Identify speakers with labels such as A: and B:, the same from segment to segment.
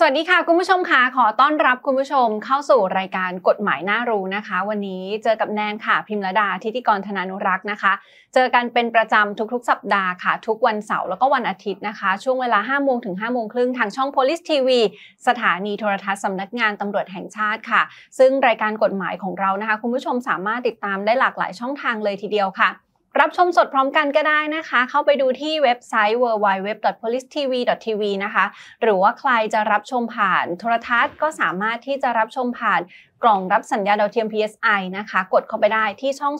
A: สวัสดีค่ะ คุณผู้ชมค่ะขอต้อนรับคุณผู้ชมเข้าสู่รายการกฎหมายน่ารู้นะคะ วันนี้เจอกับแนนค่ะ พิมรดาทิติกรธนานุรักษ์นะคะ เจอกันเป็นประจำทุกๆสัปดาห์ค่ะ ทุกวันเสาร์แล้วก็วันอาทิตย์นะคะ ช่วงเวลา5โมงถึง5โมงครึ่งทางช่อง Police TV สถานีโทรทัศน์สำนักงานตำรวจแห่งชาติค่ะ ซึ่งรายการกฎหมายของเรานะคะ คุณผู้ชมสามารถติดตามได้หลากหลายช่องทางเลยทีเดียวค่ะรับชมสดพร้อมกันก็ได้นะคะ เข้าไปดูที่เว็บไซต์ www.policetv.tv นะคะ หรือว่าใครจะรับชมผ่าน โทรทัศน์ก็สามารถที่จะรับชมผ่านกล่องรับสัญญาดาวเทียม PSI นะคะ กดเข้าไปได้ที่ช่อง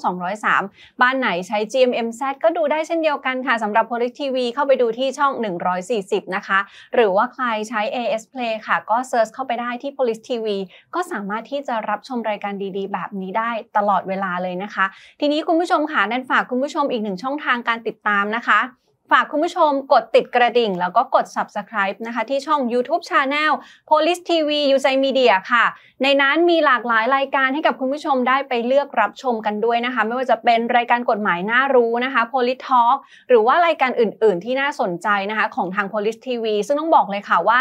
A: 203 บ้านไหนใช้ GMMZ ก็ดูได้เช่นเดียวกันค่ะสำหรับ p o l i t TV เข้าไปดูที่ช่อง 140 นะคะ หรือว่าใครใช้ AS Play ค่ะก็เซิร์ชเข้าไปได้ที่ p o l i t TV ก็สามารถที่จะรับชมรายการดีๆ แบบนี้ได้ตลอดเวลาเลยนะคะ ทีนี้คุณผู้ชมค่ะแนนฝากคุณผู้ชมอีกหนึ่งช่องทางการติดตามนะคะฝากคุณผู้ชมกดติดกระดิ่งแล้วก็กด subscribe นะคะ ที่ช่อง YouTube Channel Police TV u s i Media ค่ะ ในนั้นมีหลากหลายรายการให้กับคุณผู้ชมได้ไปเลือกรับชมกันด้วยนะคะ ไม่ว่าจะเป็นรายการกฎหมายน่ารู้นะคะ Police Talk หรือว่ารายการอื่นๆที่น่าสนใจนะคะ ของทาง Police TV ซึ่งต้องบอกเลยค่ะว่า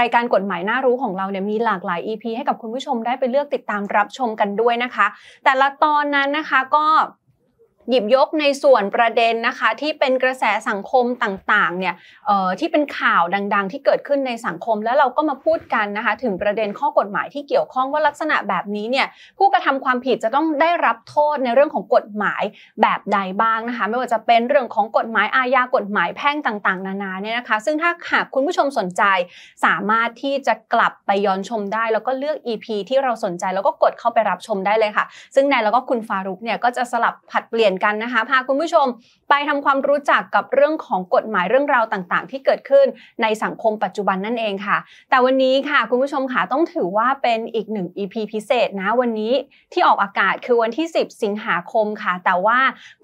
A: รายการกฎหมายน่ารู้ของเราเนี่ยมีหลากหลาย EP ให้กับคุณผู้ชมได้ไปเลือกติดตามรับชมกันด้วยนะคะ แต่ละตอนนั้นนะคะก็หยิบยกในส่วนประเด็นนะคะที่เป็นกระแสสังคมต่างๆเนี่ยที่เป็นข่าวดังๆ ที่เกิดขึ้นในสังคมแล้วเราก็มาพูดกันนะคะถึงประเด็นข้อกฎหมายที่เกี่ยวข้องว่าลักษณะแบบนี้เนี่ยผู้กระทำความผิดจะต้องได้รับโทษในเรื่องของกฎหมายแบบใดบ้างนะคะไม่ว่าจะเป็นเรื่องของกฎหมายอาญากฎหมายแพ่งต่างๆ นานาเนี่ยนะคะซึ่งถ้าหากคุณผู้ชมสนใจสามารถที่จะกลับไปย้อนชมได้ แล้วก็เลือก EP ที่เราสนใจแล้วก็กดเข้าไปรับชมได้เลยค่ะ ซึ่งนายแล้วก็คุณฟารุกเนี่ยก็จะสลับผัดเปลี่ยนอนกันนะคะพาคุณผู้ชมไปทำความรู้จักกับเรื่องของกฎหมายเรื่องราวต่าง ๆ ที่เกิดขึ้นในสังคมปัจจุบันนั่นเองค่ะ แต่วันนี้ค่ะคุณผู้ชมค่ะต้องถือว่าเป็นอีกหนึ่ง EP พิเศษนะวันนี้ที่ออกอากาศคือวันที่ 10 สิงหาคมค่ะ แต่ว่า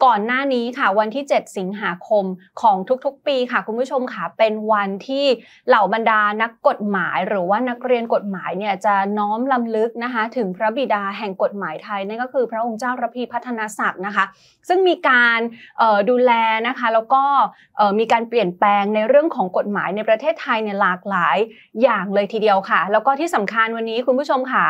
A: ก่อนหน้านี้ค่ะวันที่ 7 สิงหาคมของทุกๆ ปีค่ะ คุณผู้ชมค่ะเป็นวันที่เหล่าบรรดานักกฎหมายหรือว่านักเรียนกฎหมายเนี่ยจะน้อมลำลึกนะคะถึงพระบิดาแห่งกฎหมายไทยนั่นก็คือพระองค์เจ้าระพีพัฒนศักดิ์นะคะซึ่งมีการดูแลนะคะแล้วก็มีการเปลี่ยนแปลงในเรื่องของกฎหมายในประเทศไทยเนี่ยหลากหลายอย่างเลยทีเดียวค่ะ แล้วก็ที่สำคัญวันนี้คุณผู้ชมค่ะ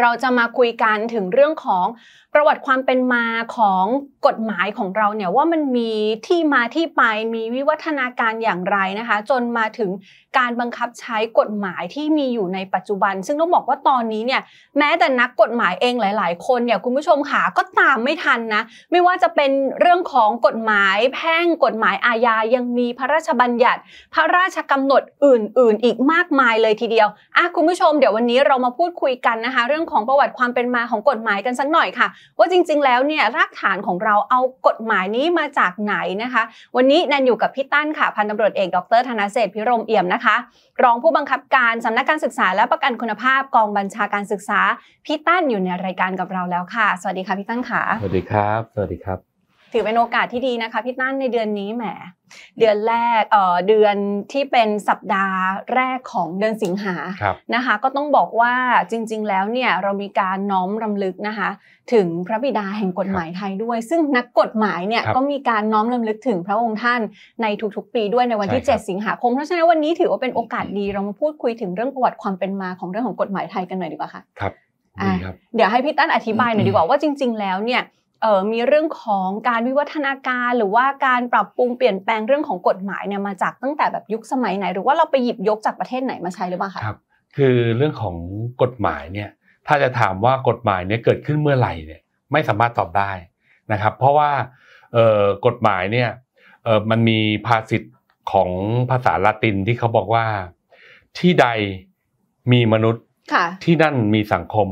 A: เราจะมาคุยกันถึงเรื่องของประวัติความเป็นมาของกฎหมายของเราเนี่ยว่ามันมีที่มาที่ไปมีวิวัฒนาการอย่างไรนะคะ จนมาถึงการบังคับใช้กฎหมายที่มีอยู่ในปัจจุบัน ซึ่งต้องบอกว่าตอนนี้เนี่ยแม้แต่นักกฎหมายเองหลายๆ คนเนี่ยคุณผู้ชมค่ะก็ตามไม่ทันนะ ไม่ว่าจะเป็นเรื่องของกฎหมายแพ่งกฎหมายอาญายังมีพระราชบัญญัติ พระราชกำหนดอื่น ๆ อีกมากมายเลยทีเดียวอ่ะคุณผู้ชมเดี๋ยววันนี้เรามาพูดคุยกันนะคะเรื่องของประวัติความเป็นมาของกฎหมายกันสักหน่อยค่ะ ว่าจริงๆแล้วเนี่ยรากฐานของเราเอากฎหมายนี้มาจากไหนนะคะวันนี้นันอยู่กับพี่ตั้นค่ะพันตำรวจเอกดรธนเศษพิรมเอี่ยมนะคะคะรองผู้บังคับการสำนักการศึกษาและประกันคุณภาพกองบัญชาการศึกษาพี่ตั้นอยู่ในรายการกับเราแล้วค่ะ สวัสดีค่ะพี่ตั้นค่ะ สวัส
B: ดีครับ สวัสดีครับ
A: ถือเป็นโอกาสที่ดีนะคะพี่ตั้นในเดือนนี้แหมเดือนแรกเเดือนที่เป็นสัปดาห์แรกของเดือนสิงหานะคะก็ต้องบอกว่าจริงๆแล้วเนี่ยเรามีการน้อมรำลึกนะคะถึงพระบิดาแห่งกฎหมายไทยด้วย ซึ่งนักกฎหมายเนี่ยก็มีการน้อมรำลึกถึงพระองค์ท่านในทุกๆ ปีด้วยในวันที่ 7 สิงหาคมเพราะฉะนั้นวันนี้ถือว่าเป็นโอกาสดีเรามาพูดคุยถึงเรื่องประวัติความเป็นมาของเรื่องของกฎหมายไทยกันหน่อยดีกว่าค่ะครับเดี๋ยวให้พี่ตั้นอธิบายหน่อยดีกว่าว่าจริง ๆแล้วเนี่ยออมีเรื่องของการวิวัฒนาการหรือว่าการปรับปรุงเปลี่ยนแปลงเรื่องของกฎหมายเนี่ยมาจากตั้งแต่แบบยุคสมัยไหนหรือว่าเราไปหยิบยกจากประเทศไหนมาใช้หรือเปล่าคะครับ
B: คือเรื่องของกฎหมายเนี่ย ถ้าจะถามว่ากฎหมายเนี่ยเกิดขึ้นเมื่อไหร่เนี่ยไม่สามารถตอบได้นะครับ เพราะว่ากฎหมายเนี่ยมันมีภาษิตของภาษาละตินที่เขาบอกว่าที่ใดมีมนุษย์ที่นั่นมีสังคม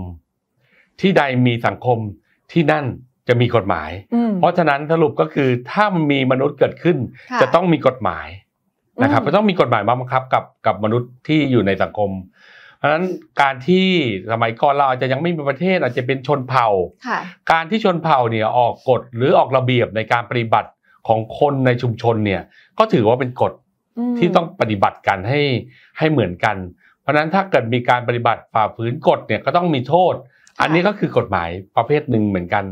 B: ที่ใดมีสังคมที่นั่นจะมีกฎหมาย เพราะฉะนั้นสรุปก็คือถ้ามีมนุษย์เกิดขึ้นจะต้องมีกฎหมายนะครับจะต้องมีกฎหมายมาบังคับกับกับมนุษย์ที่อยู่ในสังคม เพราะฉะนั้นการที่สมัยก่อนเราอาจจะยังไม่มีประเทศอาจจะเป็นชนเผ่าการที่ชนเผ่าเนี่ยออกกฎหรือออกระเบียบในการปฏิบัติของคนในชุมชนเนี่ยก็ถือว่าเป็นกฎที่ต้องปฏิบัติกันให้ให้เหมือนกัน เพราะฉะนั้นถ้าเกิดมีการปฏิบัติฝ่าฝืนกฎเนี่ย ก็ต้องมีโทษอันนี้ก็คือกฎหมายประเภทหนึ่งเหมือนกัน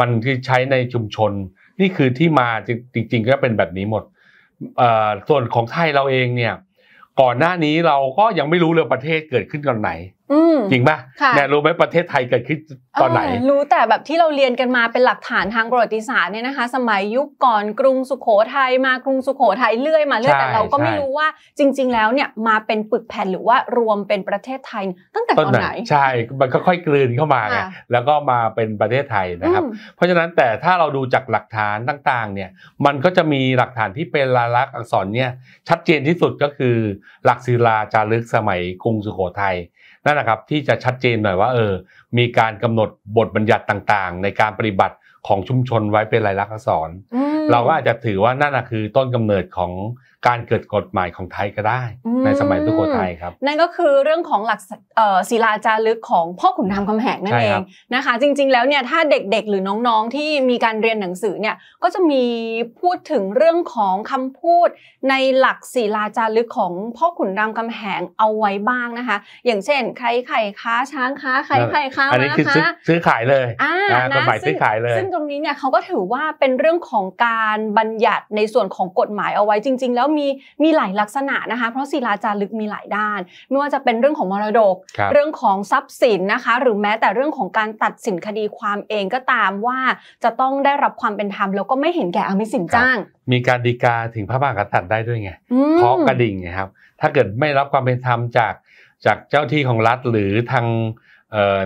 B: มันคือใช้ในชุมชน นี่คือที่มาจริงๆ ก็เป็นแบบนี้หมด ส่วนของไทยเราเองเนี่ย ก่อนหน้านี้เราก็ยังไม่รู้เรื่องประเทศเกิดขึ้นตอนไหนจริงป่ะเนี่ยรู้ไหมประเทศไทยเกิดขึ้นตอนไหนร
A: ู้แต่แบบที่เราเรียนกันมาเป็นหลักฐานทางประวัติศาสตร์เนี่ยนะคะสมัยยุคก่อนกรุงสุขโขทัยมากรุงสุขโขทัยเรื่อยมา เรื่อยแต่เราก็ไม่รู้ว่าจริง ๆ แล้วเนี่ยมาเป็นปึกแผ่นหรือว่ารวมเป็นประเทศไทยตั้งแต่ตอนไหน ใช
B: ่ มันค่อยๆกลืนเข้ามาไงแล้วก็มาเป็นประเทศไทยนะครับเพราะฉะนั้นแต่ถ้าเราดูจากหลักฐานต่างๆเนี่ยมันก็จะมีหลักฐานที่เป็นลายลักษณ์อักษรเนี่ยชัดเจนที่สุดก็คือหลักศิลาจารึกสมัยกรุงสุขโขทัยนั่นแหละครับที่จะชัดเจนหน่อยว่าเออมีการกำหนดบทบัญญัติต่าง ๆ ในการปฏิบัติของชุมชนไว้เป็นลายลักษณ์อักษรเราก็อาจจะถือว่านั่นคือต้นกำเนิดของการเกิดกฎหมายของไทยก็ได้ ในสมัยสุโขทัยครับน
A: ั่นก็คือเรื่องของหลักศิลาจารึกของพ่อขุนรามคำแหงนั่นเองนะคะ จริง ๆแล้วเนี่ยถ้าเด็กๆหรือน้องๆที่มีการเรียนหนังสือเนี่ยก็จะมีพูดถึงเรื่องของคำพูดในหลักศิลาจารึกของพ่อขุนรามคำแหงเอาไว้บ้างนะคะ อย่างเช่น ใครไข่ค้าช้างค้าใครไข่ค้าอันนี้คือ
B: ซื้อขายเลยน่กฎหมายซื้อขายเลยซึ่งตร
A: งนี้เนี่ยเขาก็ถือว่าเป็นเรื่องของการบัญญัติในส่วนของกฎหมายเอาไว้จริง ๆแล้วมีมีหลายลักษณะนะคะเพราะศิลาจารึกมีหลายด้านไม่ว่าจะเป็นเรื่องของมรดก เรื่องของทรัพย์สินนะคะหรือแม้แต่เรื่องของการตัดสินคดีความเองก็ตามว่าจะต้องได้รับความเป็นธรรมแล้วก็ไม่เห็นแก่อามิสินจ้าง
B: มีการดีกาถึงพระมหากษัตริย์ได้ด้วยไงเราะกระดิ่งนะครับถ้าเกิดไม่รับความเป็นธรรมจากจากเจ้าที่ของรัฐหรือทาง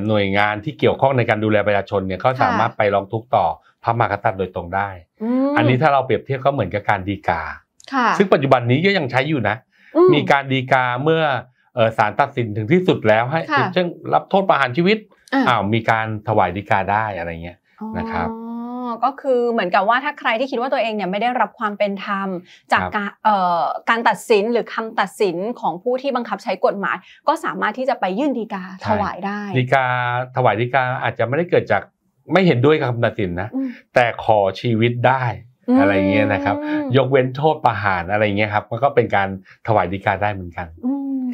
B: หน่วยงานที่เกี่ยวข้องในการดูแลประชาชนเนี่ยเขาสามารถไปร้องทุกข์ต่อพระมหากษัตริย์โดยตรงได้ อันนี้ถ้าเราเปรียบเทียบก็เหมือนกับการดีกาซึ่งปัจจุบันนี้ก็ยังใช้อยู่นะ มีการดีกาเมื่อสารตัดสินถึงที่สุดแล้วให้เช่นรับโทษประหารชีวิต อ้าวมีการถวายดีกาได้อะไรเงี้ย
A: นะครับก็คือเหมือนกับว่าถ้าใครที่คิดว่าตัวเองเนี่ยไม่ได้รับความเป็นธรรมจากการการตัดสินหรือคำตัดสินของผู้ที่บังคับใช้กฎหมาย ก็สามารถที่จะไปยื่นดีกาถวายได้
B: ดีกาถวายดีกาอาจจะไม่ได้เกิดจากไม่เห็นด้วยกับคำตัดสินนะแต่ขอชีวิตได้อะไรเงี้ยนะครับยกเว้นโทษประหารอะไรเงี้ยครับมันก็เป็นการถวายดีกาได้เหมือนกัน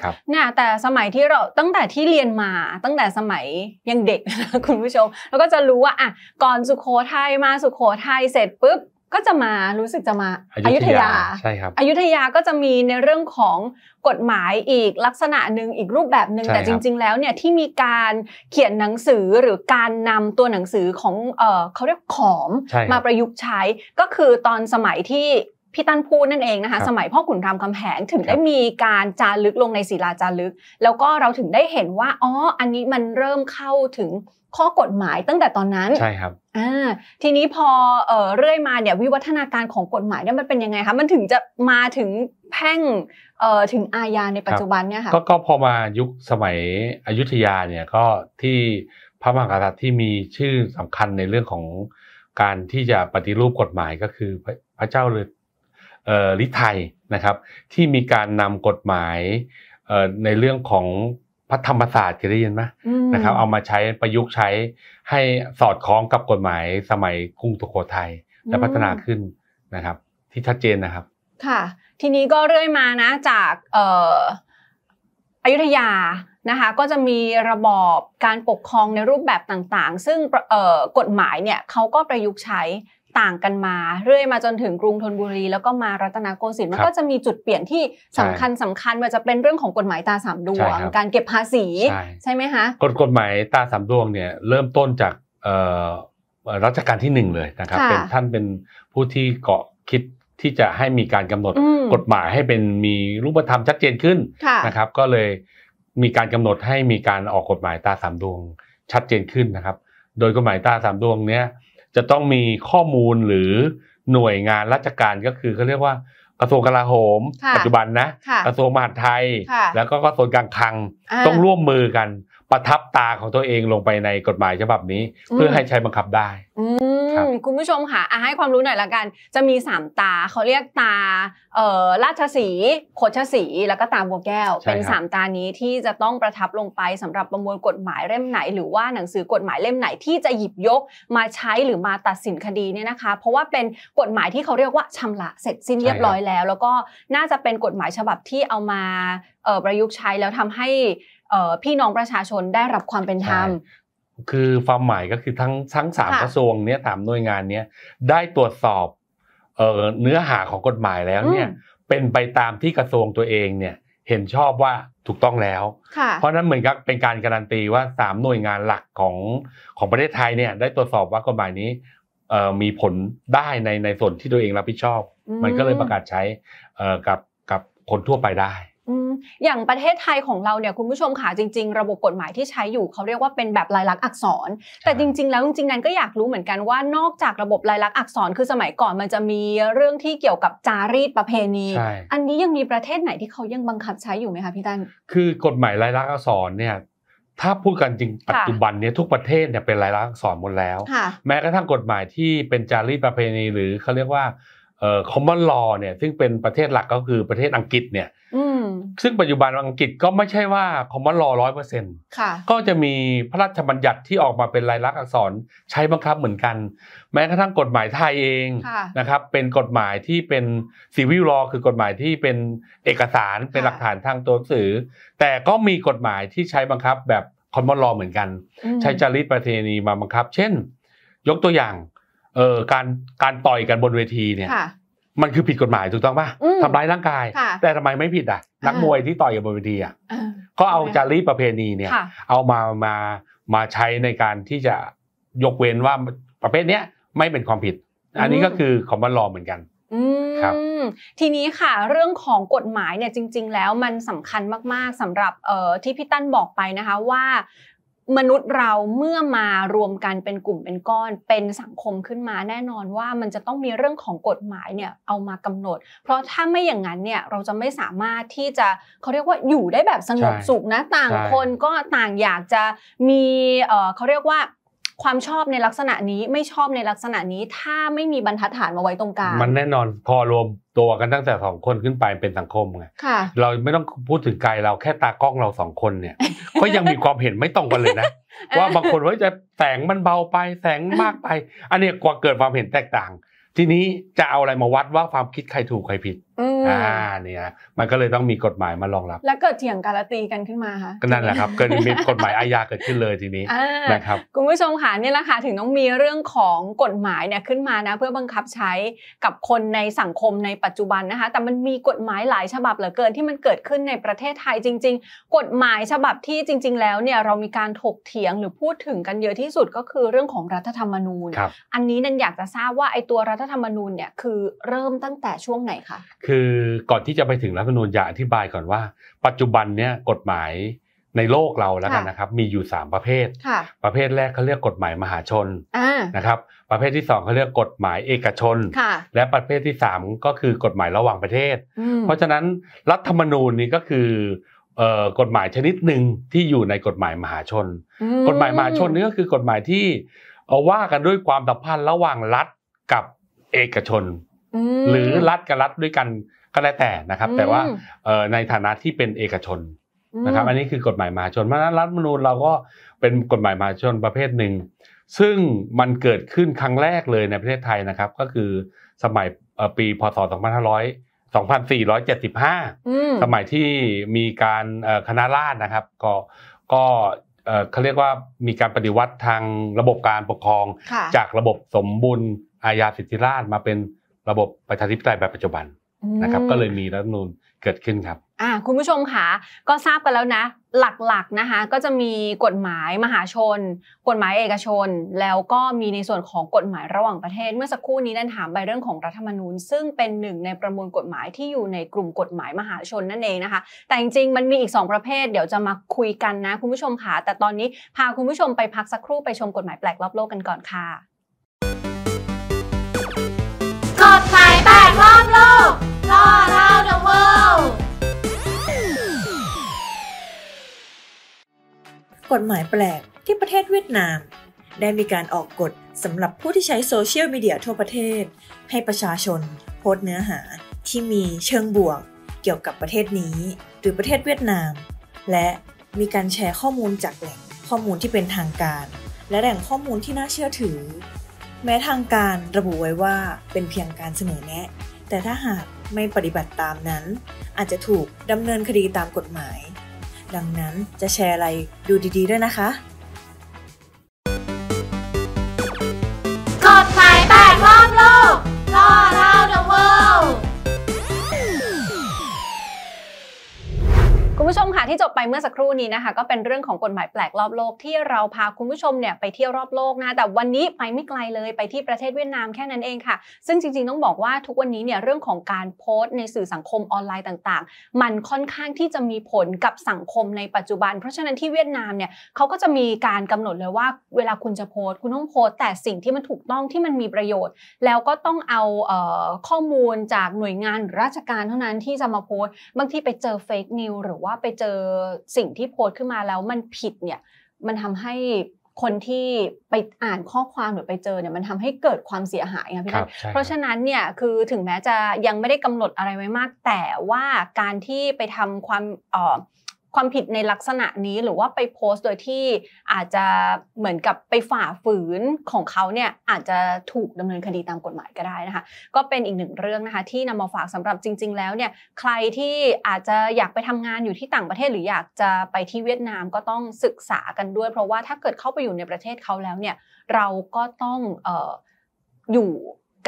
B: ครับ
A: เนี่ยแต่สมัยที่เราตั้งแต่ที่เรียนมาตั้งแต่สมัยยังเด็กนะคุณผู้ชมแล้วก็จะรู้ว่าอ่ะก่อนสุขโขทัยมาสุขโขทัยเสร็จปุ๊บก็จะมารู้สึกจะมาอยุธยาใช่ครับอยุธยาก็จะมีในเรื่องของกฎหมายอีกลักษณะหนึ่งอีกรูปแบบหนึ่งแต่จริง ๆ แล้วเนี่ยที่มีการเขียนหนังสือหรือการนำตัวหนังสือของเขาเรียกขอมมาประยุกต์ใช้ก็คือตอนสมัยที่พี่ตั้นพูดนั่นเองนะคะสมัยพ่อขุนรามคำแหงถึงได้มีการจารึกลงในศิลาจารึก แล้วก็เราถึงได้เห็นว่าอ๋ออันนี้มันเริ่มเข้าถึงข้อกฎหมายตั้งแต่ตอนนั้นใช่ครับอ่าทีนี้พอเออเรื่อยมาเนี่ยวิวัฒนาการของกฎหมายเนี่ยมันเป็นยังไงคะมันถึงจะมาถึงแพ่งเอ่อถึงอาญาในปัจจุบันเนี่ยค่ะ
B: ก็พอมายุคสมัยอยุธยาเนี่ยก็ที่พระมหากษัตริย์ที่มีชื่อสำคัญในเรื่องของการที่จะปฏิรูปกฎหมายก็คือพระเจ้าฤเอ่อฤทยนะครับที่มีการนำกฎหมายในเรื่องของพระธรรมศาสตร์เคยได้ยินไหมนะครับเอามาใช้ประยุกต์ใช้ให้สอดคล้องกับกฎหมายสมัยกรุงสุโขทัยและพัฒนาขึ้นนะครับ ที่ชั
A: ดเจนนะครับ ค่ะ ทีนี้ก็เรื่อยมานะจากอายุทยานะคะก็จะมีระบอบการปกครองในรูปแบบต่างๆ ซึ่งกฎหมายเนี่ยเขาก็ประยุกต์ใช้ต่างกันมาเรื่อยมาจนถึงกรุงธนบุรี แล้วก็มารัตนโกสินทร์มันก็จะมีจุดเปลี่ยนที่สำคัญสำคัญว่าจะเป็นเรื่องของกฎหมายตาสามดวง การเก็บภาษีใช่ไหมคะ
B: กฎกฎหมายตาสามดวงเนี่ยเริ่มต้นจากรัชกาลที่หนึ่งเลยนะครับเป็นท่านเป็นผู้ที่เกาะคิดที่จะให้มีการกำหนดกฎหมายให้เป็นมีรูปธรรมชัดเจนขึ้นนะครับก็เลยมีการกำหนดให้มีการออกกฎหมายตาสามดวง ชัดเจนขึ้นนะครับ โดยกฎหมายตาสามดวงเนี้ยจะต้องมีข้อมูลหรือหน่วยงานราชการก็คือเขาเรียกว่า กระทรวงกลาโหม ปัจจุบันนะ กระทรวงมหาดไทย แล้วก็กระทรวงการคลังต้องร่วมมือกัน ประทับตาของตัวเองลงไปในกฎหมายฉบับนี้เพื่อให้ใช้บังคับได้
A: คุณผู้ชมค่ะ ให้ความรู้หน่อยละกัน จะมีสามตาเขาเรียกตาเออราชสีโคชสี แล้วก็ตาบัวแก้ว เป็นสามตานี้ที่จะต้องประทับลงไปสำหรับประมวลกฎหมายเล่มไหน หรือว่าหนังสือกฎหมายเล่มไหนที่จะหยิบยกมาใช้หรือมาตัดสินคดีเนี่ยนะคะ เพราะว่าเป็นกฎหมายที่เขาเรียกว่าชำระเสร็จสิ้นเรียบร้อยแล้ว แล้วก็น่าจะเป็นกฎหมายฉบับที่เอามาประยุกต์ใช้แล้วทำให้พี่น้องประชาชนได้รับความเป็นธรรม
B: คือความหมายก็คือทั้งทั้งสามกระทรวงเนี้ยสามหน่วยงานเนี้ยได้ตรวจสอบเออเนื้อหาของกฎหมายแล้วเนี่ยเป็นไปตามที่กระทรวงตัวเองเนี่ยเห็นชอบว่าถูกต้องแล้ว เพราะนั้นเหมือนกับเป็นการการันตีว่าสามหน่วยงานหลักของของประเทศไทยเนี่ยได้ตรวจสอบว่ากฎหมายนี้มีผลได้ในในส่วนที่ตัวเองรับผิดชอบ มันก็เลยประกาศใช้เออกับกับคนทั่วไปได้
A: อย่างประเทศไทยของเราเนี่ยคุณผู้ชมค่ะจริง ๆ ระบบกฎหมายที่ใช้อยู่เขาเรียกว่าเป็นแบบลายลักษณ์อักษร แต่จริง ๆแล้วจริงๆนั้นก็อยากรู้เหมือนกันว่า นอกจากระบบลายลักษณ์อักษรคือสมัยก่อนมันจะมีเรื่องที่เกี่ยวกับจารีตประเพณี อันนี้ยังมีประเทศไหนที่เขายังบังคับใช้อยู่ไหมคะพี่ตั้น
B: คือกฎหมายลายลักษณ์อักษรเนี่ยถ้าพูดกันจริง ปัจจุบันเนี่ยทุกประเทศเนี่ยเป็นลายลักษณ์อักษรหมดแล้ว แม้กระทั่งกฎหมายที่เป็นจารีตประเพณี หรือเขาเรียกว่าคอมมอนลอเนี่ย ซึ่งเป็นประเทศหลักก็คือประเทศอังกฤษเนี่ยซึ่งปัจจุบันอังกฤษก็ไม่ใช่ว่าคอมมอนลอร้อยเปอร์เซ็นต์ก็จะมีพระราชบัญญัติที่ออกมาเป็นลายลักษณ์อักษรใช้บังคับเหมือนกัน แม้กระทั่งกฎหมายไทยเองนะครับ เป็นกฎหมายที่เป็นซีวิลลอ คือกฎหมายที่เป็นเอกสารเป็นหลักฐานทางตัวหนังสือ แต่ก็มีกฎหมายที่ใช้บังคับแบบคอมมอนลอเหมือนกัน ใช้จารีตประเพณีมาบังคับ เช่น ยกตัวอย่างเออการการต่อยกันบนเวทีเนี่ยมันคือผิดกฎหมายถูกต้องป่ะทำร้ายร่างกาย แต่ทำไมไม่ผิดอ่ะนักมวยที่ต่อยกันบนเวทีอ่ะก็เอาจารีตประเพณีเนี่ย เอามามามาใช้ในการที่จะยกเว้นว่าประเภทเนี้ยไม่เป็นความผิด อันนี้ก็คือคอมมอนลอเหมือนกัน
A: ครับทีนี้ค่ะ เรื่องของกฎหมายเนี่ยจริงๆ แล้วมันสำคัญมากๆสำหรับที่พี่ตั้นบอกไปนะคะว่ามนุษย์เราเมื่อมารวมกันเป็นกลุ่มเป็นก้อนเป็นสังคมขึ้นมาแน่นอนว่ามันจะต้องมีเรื่องของกฎหมายเนี่ยเอามากำหนด เพราะถ้าไม่อย่างนั้นเนี่ยเราจะไม่สามารถที่จะเขาเรียกว่าอยู่ได้แบบสงบสุขนะต่าง คนก็ต่างอยากจะมีเขาเรียกว่าความชอบในลักษณะนี้ไม่ชอบในลักษณะนี้ถ้าไม่มีบรรทัดฐานมาไว้ตรงกลางมันแน
B: ่นอนพอรวมตัวกันตั้งแต่สองคนขึ้นไปเป็นสังคมไงเราไม่ต้องพูดถึงไกลเราแค่ตากล้องเราสองคนเนี่ยก็ยังมีความเห็นไม่ตรงกันเลยนะว่าบางคนว่าจะแสงมันเบาไปแสงมากไป อันนี้กว่าเกิดความเห็นแตกต่าง ทีนี้จะเอาอะไรมาวัดว่าความคิดใครถูกใครผิดอ่าเนี่ยมันก็เลยต้องมีกฎหมายมารองรับ
A: แล้วเกิดเถียงกันละตีกันขึ้นมาค่ะก็นั่นแหละครับก็มีกฎหมาย
B: อาญาเกิดขึ้นเลยทีนี้นะครับ
A: คุณผู้ชมค่ะนี่แหละค่ะถึงต้องมีเรื่องของกฎหมายเนี่ยขึ้นมานะ เพื่อบังคับใช้กับคนในสังคมในปัจจุบันนะคะ แต่มันมีกฎหมายหลายฉบับเหลือเกินที่มันเกิดขึ้นในประเทศไทยจริง ๆ กฎหมายฉบับที่จริง ๆ แล้วเนี่ยเรามีการถกเถียงหรือพูดถึงกันเยอะที่สุดก็คือเรื่องของรัฐธรรมนูญ อันนี้นันอยากจะทราบว่าไอ้ตัวรัฐธรรมนูญเนี่ยคือเริ่มตั้งแต่ช่วงไหนคะ
B: คืคือก่อนที่จะไปถึงรัฐธรรมนูญอยากอธิบายก่อนว่า ปัจจุบันเนี้ยกฎหมายในโลกเราแล้วกันนะครับมีอยู่ 3 ประเภทประเภทแรกเขาเรียกกฎหมายมหาชนนะครับประเภทที่ 2เขาเรียกกฎหมายเอกชนและประเภทที่ 3 ก็คือกฎหมายระหว่างประเทศ เพราะฉะนั้นรัฐธรรมนูญนี่ก็คือกฎหมายชนิดหนึ่งที่อยู่ในกฎหมายมหาชน กฎหมายมหาชนนี่ก็คือกฎหมายที่ว่ากันด้วยความสัมพันธ์ระหว่างรัฐกับเอกชนหรือรัฐกับรัฐด้วยกันก็แล้วแต่นะครับ แต่ว่าในฐานะที่เป็นเอกชนนะครับ อันนี้คือกฎหมายมหาชนเพราะนั้นรัฐมนูญเราก็เป็นกฎหมายมหาชนประเภทหนึ่งซึ่งมันเกิดขึ้นครั้งแรกเลยในประเทศไทยนะครับก็คือสมัยปีพศ2500 2475สมัยที่มีการคณะราษฎรนะครับ ก็ก็เขาเรียกว่ามีการปฏิวัติทางระบบการปกครองจากระบบสมบูรณ์อาญาสิทธิราชมาเป็นระบบประชาธิปไตยแบบปัจจุบันนะครับก็เลยมีรัฐนูลเกิดขึ้นครับ
A: อ่าคุณผู้ชมค่ะก็ทราบกันแล้วนะ หลักๆนะคะก็จะมีกฎหมายมหาชน กฎหมายเอกชน แล้วก็มีในส่วนของกฎหมายระหว่างประเทศเมื่อสักครู่นี้นั่นถามไปเรื่องของรัฐธรรมนูญ ซึ่งเป็นหนึ่งในประมวลกฎหมายที่อยู่ในกลุ่มกฎหมายมหาชนนั่นเองนะคะ แต่จริงๆมันมีอีก 2 ประเภทเดี๋ยวจะมาคุยกันนะคุณผู้ชมค่ะแต่ตอนนี้พาคุณผู้ชมไปพักสักครู่ไปชมกฎหมายแปลกรอบโลกกันก่อนค่ะหมแปดอโลกอาเดอะเวิลด์กฎหมายแปลกที่ประเทศเวียดนาม ได้มีการออกกฎสำหรับผู้ที่ใช้โซเชียลมีเดียทั่วประเทศ ให้ประชาชนโพสเนื้อหา ที่มีเชิงบวกเกี่ยวกับประเทศนี้หรือประเทศเวียดนาม และมีการแชร์ข้อมูลจากแหล่งข้อมูลที่เป็นทางการ และแหล่งข้อมูลที่น่าเชื่อถือแม้ทางการระบุไว้ว่าเป็นเพียงการเสนอแนะ แต่ถ้าหากไม่ปฏิบัติตามนั้น อาจจะถูกดำเนินคดีตามกฎหมาย ดังนั้นจะแชร์อะไรดูดีๆด้วยนะคะ กฎหมายแปด้อบโลกรอดคุณผู้ชมค่ะที่จบไปเมื่อสักครู่นี้นะคะก็เป็นเรื่องของกฎหมายแปลกรอบโลกที่เราพาคุณผู้ชมเนี่ย ไปเที่ยวรอบโลกนะแต่วันนี้ไปไม่ไกลเลยไปที่ประเทศเวียดนามแค่นั้นเองค่ะ ซึ่งจริงๆ ต้องบอกว่าทุกวันนี้เนี่ย เรื่องของการโพสต์ในสื่อสังคมออนไลน์ต่าง ๆ มันค่อนข้างที่จะมีผลกับสังคมในปัจจุบัน เพราะฉะนั้นที่เวียดนามเนี่ยเขาก็จะมีการกำหนดเลยว่า เวลาคุณจะโพสต์คุณต้องโพสต์ แต่สิ่งที่มันถูกต้องที่มันมีประโยชน์ แล้วก็ต้องเอาข้อมูลจากหน่วยงานราชการเท่านั้นที่จะมาโพสต์บางทีไปเจอเฟกนิวหรือว่าว่าไปเจอสิ่งที่โพสต์ขึ้นมาแล้วมันผิดเนี่ยมันทำให้คนที่ไปอ่านข้อความหรือไปเจอเนี่ยมันทำให้เกิดความเสียหายคัะพี่นัเพราะฉะนั้นเนี่ยคือถึงแม้จะยังไม่ได้กำหนดอะไรไว้มาก แต่ว่าการที่ไปทำความอ่อความผิดในลักษณะนี้หรือว่าไปโพสต์โดยที่อาจจะเหมือนกับไปฝ่าฝืนของเขาเนี่ยอาจจะถูกดำเนินคดีตามกฎหมายก็ได้นะคะก็เป็นอีกหนึ่งเรื่องนะคะที่นำมาฝากสำหรับจริงๆแล้วเนี่ยใครที่อาจจะอยากไปทำงานอยู่ที่ต่างประเทศหรืออยากจะไปที่เวียดนามก็ต้องศึกษากันด้วย เพราะว่าถ้าเกิดเข้าไปอยู่ในประเทศเขาแล้วเนี่ยเราก็ต้องอออยู่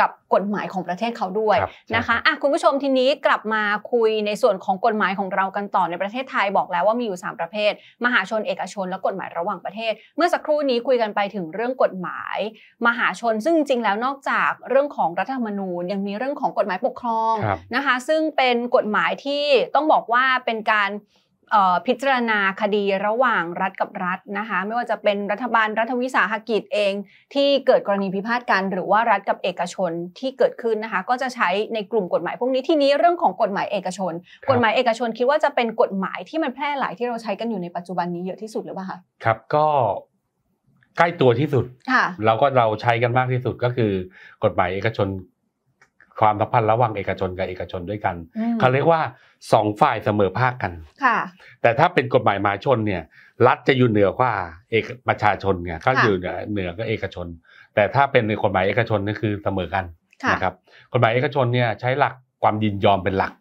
A: กับกฎหมายของประเทศเขาด้วยนะคะอ่ะคุณผู้ชมทีนี้กลับมาคุยในส่วนของกฎหมายของเรากันต่อในประเทศไทยบอกแล้วว่ามีอยู่ 3 ประเภท มหาชน เอกชน และกฎหมายระหว่างประเทศ เมื่อสักครู่นี้คุยกันไปถึงเรื่องกฎหมาย มหาชนซึ่งจริงแล้วนอกจากเรื่องของรัฐธรรมนูญ ยังมีเรื่องของกฎหมายปกครองนะคะ ซึ่งเป็นกฎหมายที่ต้องบอกว่าเป็นการพิจารณาคดีระหว่างรัฐกับรัฐนะคะ ไม่ว่าจะเป็นรัฐบาลรัฐวิสาหกิจเองที่เกิดกรณีพิพาทกัน หรือว่ารัฐกับเอกชนที่เกิดขึ้นนะคะ ก็จะใช้ในกลุ่มกฎหมายพวกนี้ที่นี้เรื่องของกฎหมายเอกชน กฎหมายเอกชนคิดว่าจะเป็นกฎหมายที่มันแพร่หลายที่เราใช้กันอยู่ในปัจจุบันนี้เยอะที่สุดหรือเปล่าคะ
B: ครับก็ใกล้ตัวที่สุดเราก็เราใช้กันมากที่สุดก็คือกฎหมายเอกชนความสัมพันธ์ระหว่างเอกชนกับเอกชนด้วยกัน เขาเรียกว่าสองฝ่ายเสมอภาคกันค่ะแต่ถ้าเป็นกฎหมายมหาชนเนี่ยรัฐจะอยู่เหนือกว่าเอกประชาชนเนี่ยก็อยู่เหนือเหนือก็เอกชน แต่ถ้าเป็นในกฎหมายเอกชนนี่คือเสมอกันนะครับกฎหมายเอกชนเนี่ยใช้หลักความยินยอมเป็นหลัก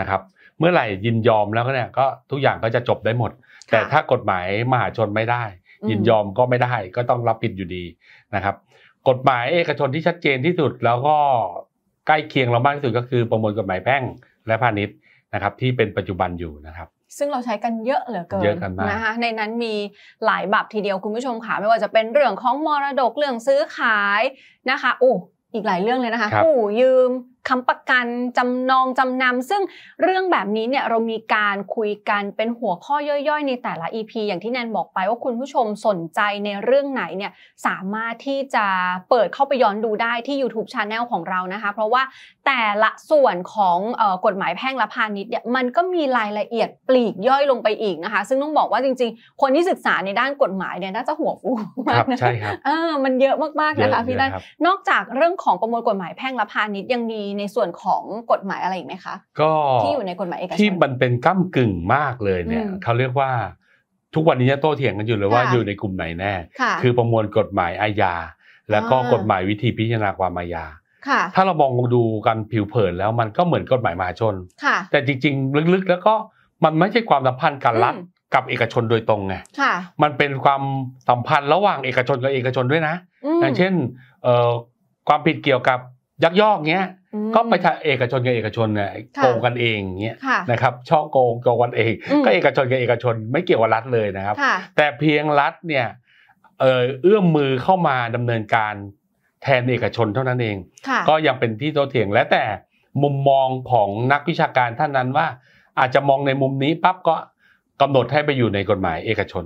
B: นะครับ เมื่อไหร่ยินยอมแล้วเนี่ยก็ทุกอย่างก็จะจบได้หมด แต่ถ้ากฎหมายมหาชนไม่ได้ ยินยอมก็ไม่ได้ก็ต้องรับผิดอยู่ดีนะครับ กฎหมายเอกชนที่ชัดเจนที่สุดแล้วก็ใกล้เคียงเราบ้างที่สุดก็คือประมวลกฎหมายแพ่งและพาณิชย์นะครับที่เป็นปัจจุบันอยู่นะครับ
A: ซึ่งเราใช้กันเยอะเหลือเกินเยอะกันมากนะคะในนั้นมีหลายบับทีเดียวคุณผู้ชมค่ะไม่ว่าจะเป็นเรื่องของมรดกเรื่องซื้อขายนะคะอู้อีกหลายเรื่องเลยนะคะกู้ยืมค้ำประกันจำนองจำนำซึ่งเรื่องแบบนี้เนี่ยเรามีการคุยกันเป็นหัวข้อย่อยๆในแต่ละ EP อย่างที่แนนบอกไปว่าคุณผู้ชมสนใจในเรื่องไหนเนี่ยสามารถที่จะเปิดเข้าไปย้อนดูได้ที่ YouTube Channel ของเรานะคะ เพราะว่าแต่ละส่วนของกฎหมายแพ่งและพาณิชย์เนี่ยมันก็มีรายละเอียดปลีกย่อยลงไปอีกนะคะซึ่งต้องบอกว่าจริงๆ คนที่ศึกษาในด้านกฎหมายเนี่ยน่าจะหัวฟูมากนะใช่ครับเออมันเยอะมากๆนะคะพี่ดันนอกจากเรื่องของประมวลกฎหมายแพ่งและพาณิชย์ยังมีในส่วนของกฎหมายอะไรอีกไหมคะ
B: ก็ที่อยู่ในกฎหมายเอกชนที่มันเป็นก้ากึ่งมากเลยเนี่ยเขาเรียกว่าทุกวันนี้โต้เถียงกันอยู่เลยว่าอยู่ในกลุ่มไหนแน่คือประมวลกฎหมายอาญาแล้วก็กฎหมายวิธีพิจารณาความอาญาถ้าเรามองดูกันผิวเผินแล้วมันก็เหมือนกฎหมายมาชนแต่จริงๆลึกๆ แล้วก็มันไม่ใช่ความสัมพันธ์กันรัฐกับเอกชนโดยตรงไงมันเป็นความสัมพันธ์ระหว่างเอกชนกับเอกชนด้วยนะอย่างเช่นความผิดเกี่ยวกับยักยอกเงี้ยก็ประชาเอกชนกับเอกชนเนี่ยโกงกันเองอย่างเงี้ยนะครับ ช่อโกงโกงกันเอง ก็เอกชนกับเอกชน ไม่เกี่ยวกับรัฐเลยนะครับ แต่เพียงรัฐเนี่ยเอื้อมมือเข้ามาดำเนินการแทนเอกชนเท่านั้นเอง ก็ยังเป็นที่โต้เถียงและแต่มุมมองของนักวิชาการท่านนั้นว่า อาจจะมองในมุมนี้ปั๊บก็กำหนดให้ไปอยู่ในกฎหมายเอกชน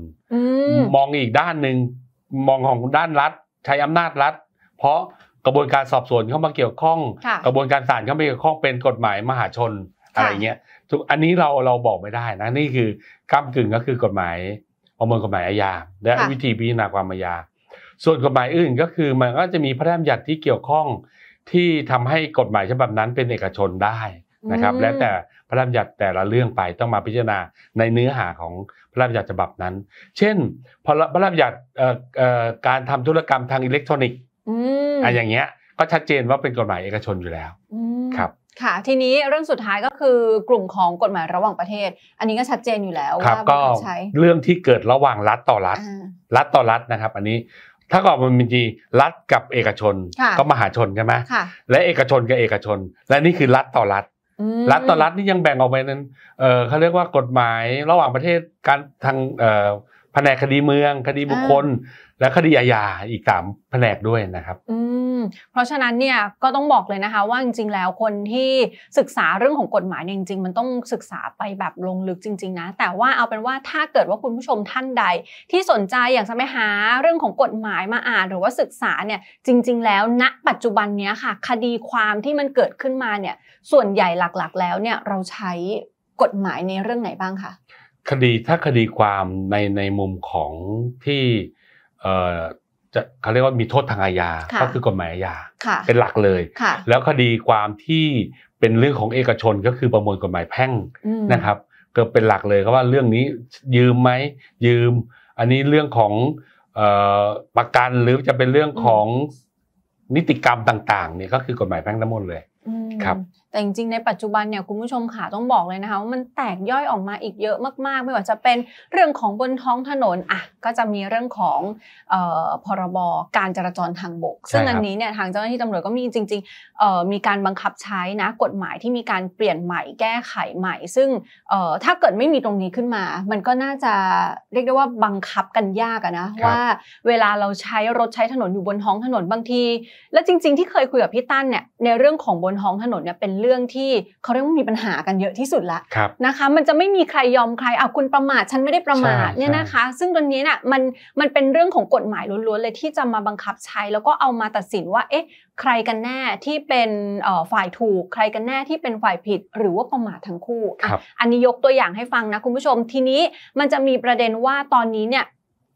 B: มองอีกด้านหนึ่งมองของด้านรัฐ ใช้อำนาจรัฐ เพราะกระบวนการสอบสวนเข้ามาเกี่ยวข้อง กระบวนการศาลเข้ามาเกี่ยวข้องเป็นกฎหมายมหาชนอะไรเงี้ยอันนี้เราเราบอกไม่ได้นะนี่คือก้ากึ่งก็คือกฎหมายประมวลกฎหมายอาญาและวิธีพิจารณาความอาญาส่วนกฎหมายอื่นก็คือมันก็จะมีพระราชบัญญัติที่เกี่ยวข้องที่ทำให้กฎหมายฉบับนั้น เป็นเอกชนได้นะครับ แล้วแต่พระราชบัญญัติแต่ละเรื่องไปต้องมาพิจารณาในเนื้อหาของพระราชบัญญัติฉบับนั้น เช่นพระราชบัญญัติการทำธุรกรรม ทางอิเล็กทรอนิกส์
A: อ่ะอย่าง
B: เงี้ยก็ชัดเจนว่าเป็นกฎหมายเอกชนอยู่แล้วครับ
A: ค่ะ ทีนี้เรื่องสุดท้ายก็คือกลุ่มของกฎหมายระหว่างประเทศ อันนี้ก็ชัดเจนอยู่แล้วว่าก็
B: เรื่องที่เกิดระหว่างรัฐต่อรัฐรัฐต่อรัฐนะครับ อันนี้ถ้าก่อนมันมีจีรัฐกับเอกชนก็มหาชนใช่ไหมและเอกชนกับเอกชน และนี่คือรัฐต่อรัฐรัฐต่อรัฐนี่ยังแบ่งออกไปนั้นเขาเรียกว่ากฎหมายระหว่างประเทศการทางแผนกคดีเมืองคดีบุคคลและคดีอาญาอีกสามแผนกด้วยนะครับ
A: อืม เพราะฉะนั้นเนี่ยก็ต้องบอกเลยนะคะ ว่าจริงๆแล้วคนที่ศึกษาเรื่องของกฎหมายจริง ๆ มันต้องศึกษาไปแบบลงลึกจริง ๆ นะ แต่ว่าเอาเป็นว่าถ้าเกิดว่าคุณผู้ชมท่านใดที่สนใจอยากจะไปหาเรื่องของกฎหมายมาอ่าน หรือว่าศึกษาเนี่ยจริง ๆ แล้วณปัจจุบันเนี้ยค่ะ คดีความที่มันเกิดขึ้นมาเนี่ย ส่วนใหญ่หลักๆ แล้วเนี่ยเราใช้กฎหมายในเรื่องไหนบ้างคะ
B: คดีถ้าคดีความในในมุมของที่เจะเขาเรียกว่ามีโทษทางอาญา ก็คือกฎหมายอาญาเป็นหลักเลย แล้วคดีความที่เป็นเรื่องของเอกชนก็คือประมวลกฎหมายแพ่งนะครับก็เป็นหลักเลยครับว่าเรื่องนี้ยืมไหมยืม อันนี้เรื่องของประกันหรือจะเป็นเรื่องของนิติกรรมต่างๆเนี่ยก็คือกฎหมายแพ่งทั้งหมดเลย
A: ครับแต่จริงๆในปัจจุบันเนี่ยคุณผู้ชมค่ะต้องบอกเลยนะคะว่ามันแตกย่อยออกมาอีกเยอะมาก ๆ ไม่ว่าจะเป็นเรื่องของบนท้องถนนอ่ะก็จะมีเรื่องของออพรบการจราจรทางบก ซึ่งอันนี้เนี่ยทางเจ้าหน้าที่ตำรวจก็มีจริงๆมีการบังคับใช้นะกฎหมายที่มีการเปลี่ยนใหม่แก้ไขใหม่ ซึ่งถ้าเกิดไม่มีตรงนี้ขึ้นมา มันก็น่าจะเรียกได้ว่าบังคับกันยากนะว่าเวลาเราใช้รถใช้ถนนอยู่บนท้องถนนบางที และจริง ๆที่เคยคุยกับพี่ตั้นเนี่ยในเรื่องของบนท้องถนนเนี่ยเป็นเรื่องที่เขาเรียกว่ามีปัญหากันเยอะที่สุดละนะคะมันจะไม่มีใครยอมใครอ่ะคุณประมาทฉันไม่ได้ประมาทเนี่ยนะคะ ซึ่งตรงนี้น่ะมันมันเป็นเรื่องของกฎหมายล้วนๆ เลยที่จะมาบังคับใช้แล้วก็เอามาตัดสินว่าเอ๊ะใครกันแน่ที่เป็นฝ่ายถูกใครกันแน่ที่เป็นฝ่ายผิดหรือว่าประมาททั้งคู่อันนี้ยกตัวอย่างให้ฟังนะคุณผู้ชมทีนี้มันจะมีประเด็นว่าตอนนี้เนี่ย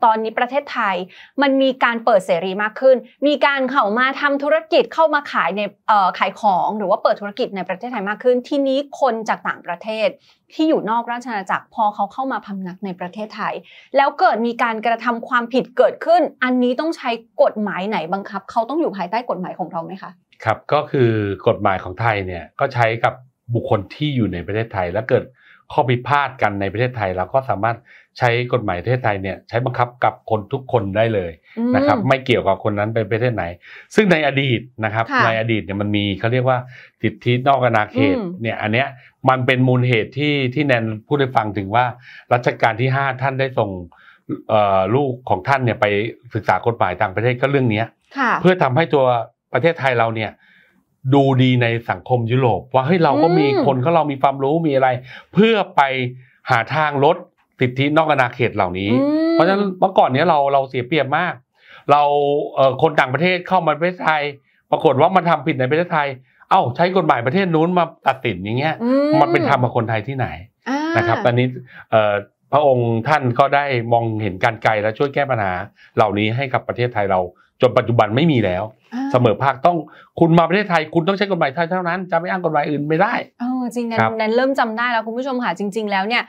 A: ตอนนี้ประเทศไทยมันมีการเปิดเสรีมากขึ้น มีการเข้ามาทำธุรกิจเข้ามาขายในขายของ หรือว่าเปิดธุรกิจในประเทศไทยมากขึ้น ที่นี้คนจากต่างประเทศ ที่อยู่นอกราชอาณาจักรพอเขาเข้ามาพำนักในประเทศไทย แล้วเกิดมีการกระทำความผิดเกิดขึ้น อันนี้ต้องใช้กฎหมายไหนบังคับ เขาต้องอยู่ภายใต้กฎหมายของเราไหมคะ
B: ครับก็คือกฎหมายของไทยเนี่ยก็ใช้กับบุคคลที่อยู่ในประเทศไทย และเกิดข้อพิพาทกันในประเทศไทยเราก็สามารถใช้กฎหมายประเทศไทยเนี่ยใช้บังคับกับคนทุกคนได้เลยนะครับ ไม่เกี่ยวกับคนนั้นไปประเทศไหน ซึ่งในอดีตนะครับ ในอดีตเนี่ยมันมีเขาเรียกว่าสิทธินอกอนาเขตเนี่ยอันเนี้ยมันเป็นมูลเหตุที่ที่แนนพูดให้ฟังถึงว่า รัชกาลที่ 5 ท่านได้ส่งลูกของท่านเนี่ยไปศึกษากฎหมายต่างประเทศก็เรื่องนี้เพื่อทำให้ตัวประเทศไทยเราเนี่ยดูดีในสังคมยุโรปว่าเฮ้ยเราก็มีคนเขาเรามีความรู้มีอะไร เพื่อไปหาทางลดสิทธินอกอาณาเขตเหล่านี้ เพราะฉะนั้นเมื่อก่อนเนี้ยเราเราเสียเปรียบมาก เราเคนต่างประเทศเข้ามาประเทศไทย ปรากฏว่ามันทำผิดในประเทศไทย เอ้าใช้กฎหมายประเทศนู้นมาตัดสินอย่างเงี้ย มันเป็นธรรมกับคนไทยที่ไหนนะครับ ตอนนี้เพระองค์ท่านก็ได้มองเห็นการไกลและช่วยแก้ปัญหาเหล่านี้ให้กับประเทศไทยเรา จนปัจจุบันไม่มีแล้วเสมอภาคต้องคุณมาประเทศไทยคุณต้องใช้กฎหมายไทยเท่านั้นจะไม่อ้างกฎหมายอื่นไม่ได้
A: เออจริงนั้นนั้นเริ่มจำได้แล้วคุณผู้ชมค่ะจริง ๆ แล้วเนี่ย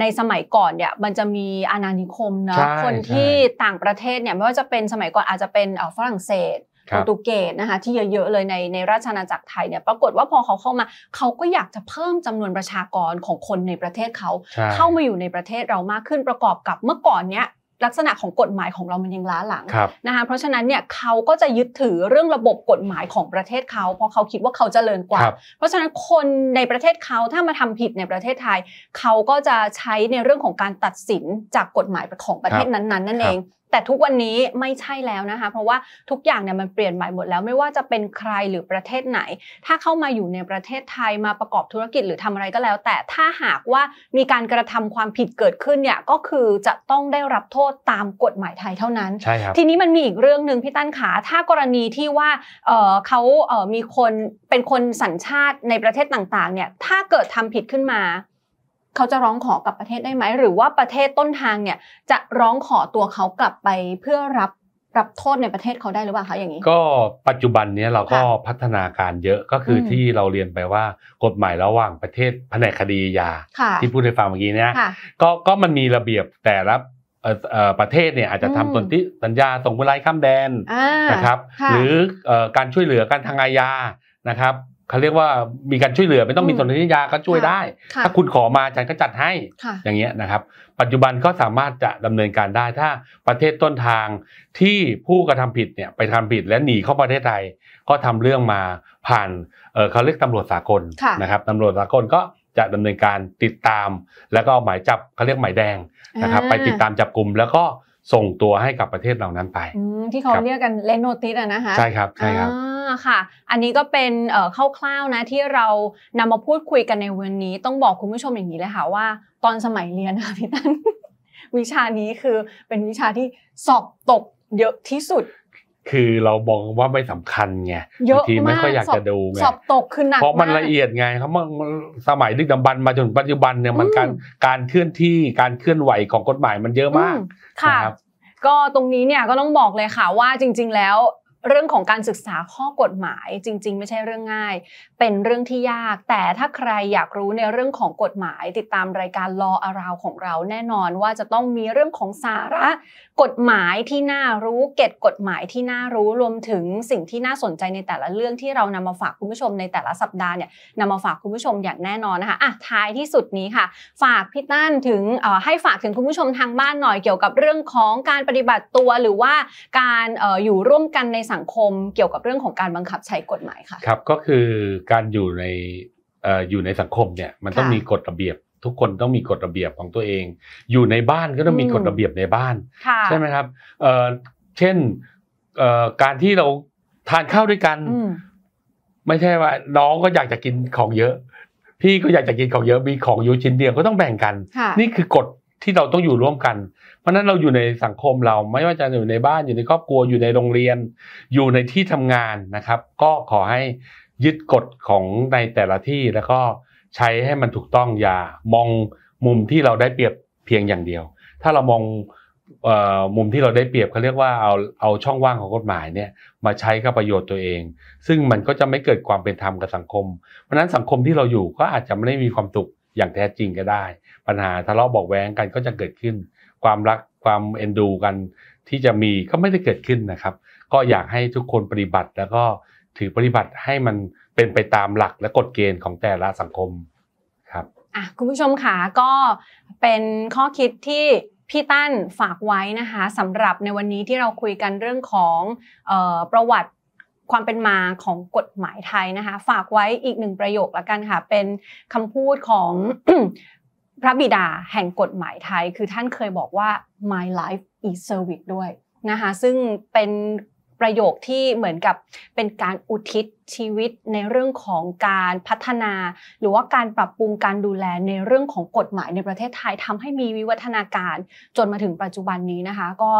A: ในสมัยก่อนเนี่ยมันจะมีอาณานิคมนะคนที่ต่างประเทศเนี่ยไม่ว่าจะเป็นสมัยก่อนอาจจะเป็นฝรั่งเศสโปรตุเกสนะคะที่เยอะๆเลยในในราชอาณาจักรไทยเนี่ยปรากฏว่าพอเขาเข้ามา เขาก็อยากจะเพิ่มจำนวนประชากรของคนในประเทศเขา เข้ามาอยู่ในประเทศเรามากขึ้นประกอบกับเมื่อก่อนเนี้ยลักษณะของกฎหมายของเรามันยังล้าหลังนะคะ เพราะฉะนั้นเนี่ยเขาก็จะยึดถือเรื่องระบบกฎหมายของประเทศเขา เพราะเขาคิดว่าเขาจเจริญกว่า เพราะฉะนั้นคนในประเทศเขาถ้ามาทำผิดในประเทศไทย เขาก็จะใช้ในเรื่องของการตัดสินจากกฎหมายของประเทศนั้นๆนั่นเองแต่ทุกวันนี้ไม่ใช่แล้วนะคะเพราะว่าทุกอย่างเนี่ยมันเปลี่ยนใหม่หมดแล้ว ไม่ว่าจะเป็นใครหรือประเทศไหน ถ้าเข้ามาอยู่ในประเทศไทยมาประกอบธุรกิจหรือทำอะไรก็แล้ว แต่ถ้าหากว่ามีการกระทำความผิดเกิดขึ้นเนี่ยก็คือจะต้องได้รับโทษตามกฎหมายไทยเท่านั้นใช่ครับทีนี้มันมีอีกเรื่องหนึ่งพี่ตั้นขาถ้ากรณีที่ว่าเเขามีคนเป็นคนสัญชาติในประเทศต่างๆเนี่ยถ้าเกิดทำผิดขึ้นมาเขาจะร้องขอกับประเทศได้ไหมหรือว่าประเทศต้นทางเนี่ยจะร้องขอตัวเขากลับไปเพื่อรับรับโทษในประเทศเขาได้หรือเปล่าคะอย่างนี้
B: ก็ปัจจุบันนี้เราก็พัฒนาการเยอะก็คือที่เราเรียนไปว่า กฎหมายระหว่างประเทศแผนกคดียา ที่พูดให้ฟังเมื่อกี้เนี่ยก็ก็มันมีระเบียบแต่ละประเทศเนี่ยอาจจะทำตนี่สัญญาส่งผู้ร้ายข้ามแดนนะครับ หรือการช่วยเหลือการทางอาญานะครับเขาเรียกว่ามีการช่วยเหลือไม่ต้องมีสนธิยาก็ช่วยได้ ถ้าคุณขอมาฉันก็จัดให้อย่างเงี้ยนะครับ ปัจจุบันก็สามารถจะดำเนินการได้ ถ้าประเทศต้นทางที่ผู้กระทำผิดเนี่ยไปทำผิดและหนีเข้าประเทศไทยก็ทำเรื่องมาผ่านเขาเรียกตำรวจสากลนะครับตำรวจสากลก็จะดำเนินการติดตาม แล้วก็เอาหมายจับเขาเรียกหมายแดงนะครับ ไปติดตามจับกลุ่มแล้วก็ส่งตัวให้กับประเทศเหล่านั้นไป
A: ที่เขาเรียกกันเลนโนติสอะนะคะใช่ครับใช่ครับค่ะอันนี้ก็เป็นคร่าวๆนะที่เรานำมาพูดคุยกันในวันนี้ ต้องบอกคุณผู้ชมอย่างนี้เลยค่ะว่าตอนสมัยเรียนค่ะพี่ตั้นวิชานี้คือเป็นวิชาที่สอบตกเยอะที่สุด คือ
B: เราบอกว่าไม่สำคัญไงบางทีไม่ค่อยอยากจะดูไงสอบ
A: ตกคือหนักเพราะมันละเอ
B: ียดไงเขาสมัยดึกดำบรรมาจนปัจจุบันเนี่ยมันการการเคลื่อนที่การเคลื่อนไหวของกฎหมายมันเยอะมาก
A: ค่ะ ก็ตรงนี้เนี่ยก็ต้องบอกเลยค่ะว่าจริง ๆ แล้วเรื่องของการศึกษาข้อกฎหมายจริงๆไม่ใช่เรื่องง่าย เป็นเรื่องที่ยาก แต่ถ้าใครอยากรู้ในเรื่องของกฎหมาย ติดตามรายการรออาราวของเรา แน่นอนว่าจะต้องมีเรื่องของสาระกฎหมายที่น่ารู้เกตกฎหมายที่น่ารู้รวมถึงสิ่งที่น่าสนใจในแต่ละเรื่องที่เรานำมาฝากคุณผู้ชม ในแต่ละสัปดาห์เนี่ยนำมาฝากคุณผู้ชมอย่างแน่นอนนะคะอ่ะท้ายที่สุดนี้ค่ะฝากพี่ตั้นถึงให้ฝากถึงคุณผู้ชมทางบ้านหน่อย เกี่ยวกับเรื่องของการปฏิบัติตัว หรือว่า การออยู่ร่วมกันในสังคมเกี่ยวกับเรื่องของการบังคับใช้กฎหมายค่ะค
B: รับก็คือการอยู่ในอยู่ในสังคมเนี่ยมันต้องมีกฎระเบียบทุกคนต้องมีกฎระเบียบของตัวเอง อยู่ในบ้านก็ต้องมีกฎระเบียบในบ้านใช่ไหมครับ เช่นการที่เราทานข้าวด้วยกันไม่ใช่ว่า น้องก็อยากจะกินของเยอะ พี่ก็อยากจะกินของเยอะมี ของอยู่ชิ้นเดียวก็ต้องแบ่งกันนี่คือกฎที่เราต้องอยู่ร่วมกัน เพราะนั้นเราอยู่ในสังคมเรา ไม่ว่าจะอยู่ในบ้านอยู่ในครอบครัวอยู่ในโรงเรียน อยู่ในที่ทำงานนะครับ ก็ขอให้ยึดกฎของในแต่ละที่แล้วก็ใช้ให้มันถูกต้องอย่ามองมุมที่เราได้เปรียบเพียงอย่างเดียว ถ้าเรามองมุมที่เราได้เปรียบเขาเรียกว่าเอาเอาช่องว่างของกฎหมายเนี่ยมาใช้กับประโยชน์ตัวเอง ซึ่งมันก็จะไม่เกิดความเป็นธรรมกับสังคม เพราะนั้นสังคมที่เราอยู่ก็อาจจะไม่ได้มีความสุขอย่างแท้จริงก็ได้ ปัญหาทะเลาะบอกแว้งกันก็จะเกิดขึ้น ความรักความเอ็นดูกันที่จะมีก็ไม่ได้เกิดขึ้นนะครับ ก็อยากให้ทุกคนปฏิบัติแล้วก็ถือปฏิบัติให้มันเป็นไปตามหลักและกฎเกณฑ์ของแต่ละสังคมครับ
A: อ่ะคุณผู้ชมค่ะก็เป็นข้อคิดที่พี่ตั้นฝากไว้นะคะสำหรับในวันนี้ที่เราคุยกันเรื่องของประวัติความเป็นมาของกฎหมายไทยนะคะฝากไว้อีกหนึ่งประโยคละกันค่ะเป็นคำพูดของพระบิดาแห่งกฎหมายไทย คือท่านเคยบอกว่า my life is service ด้วยนะคะซึ่งเป็นประโยคที่เหมือนกับเป็นการอุทิศชีวิต ในเรื่องของการพัฒนา หรือว่าการปรับปรุงการดูแล ในเรื่องของกฎหมายในประเทศไทยทำให้มีวิวัฒนาการจนมาถึงปัจจุบันนี้นะคะ ก็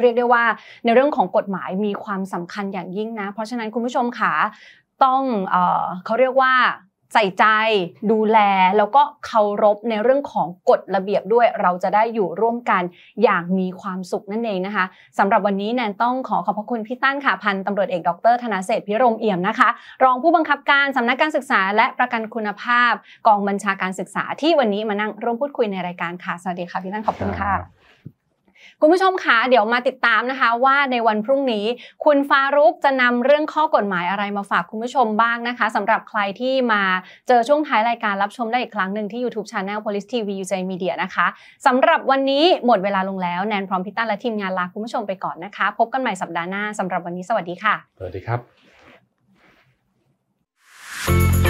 A: เรียกได้ว่าในเรื่องของกฎหมายมีความสำคัญอย่างยิ่งนะเพราะฉะนั้นคุณผู้ชมค่ะต้องเอเขาเรียกว่าใส่ใจดูแลแล้วก็เคารพในเรื่องของกฎระเบียบด้วยเราจะได้อยู่ร่วมกันอย่างมีความสุขนั่นเองนะคะสำหรับวันนี้แนนต้องขอขอบพระคุณพี่ตั้นค่ะพันตำรวจเอกดรธนาเศษพิรมเอี่ยมนะคะรองผู้บังคับการสำนักการศึกษาและประกันคุณภาพกองบัญชาการศึกษาที่วันนี้มานั่งร่วมพูดคุยในรายการค่ะสวัสดีค่ะพี่ตั้นขอบคุณค่ะคุณผู้ชมคะเดี๋ยวมาติดตามนะคะว่าในวันพรุ่งนี้คุณฟารุกจะนำเรื่องข้อกฎหมายอะไรมาฝากคุณผู้ชมบ้างนะคะ สำหรับใครที่มาเจอช่วงท้ายรายการรับชมได้อีกครั้งหนึ่งที่ YouTube Channel Police TV UJ Media นะคะสำหรับวันนี้หมดเวลาลงแล้วแนนพร้อมพิต้าและทีมงานลาคุณผู้ชมไปก่อนนะคะ พบกันใหม่สัปดาห์หน้าสำหรับวันนี้สวัสดีค่ะ
B: สวัสดีครับ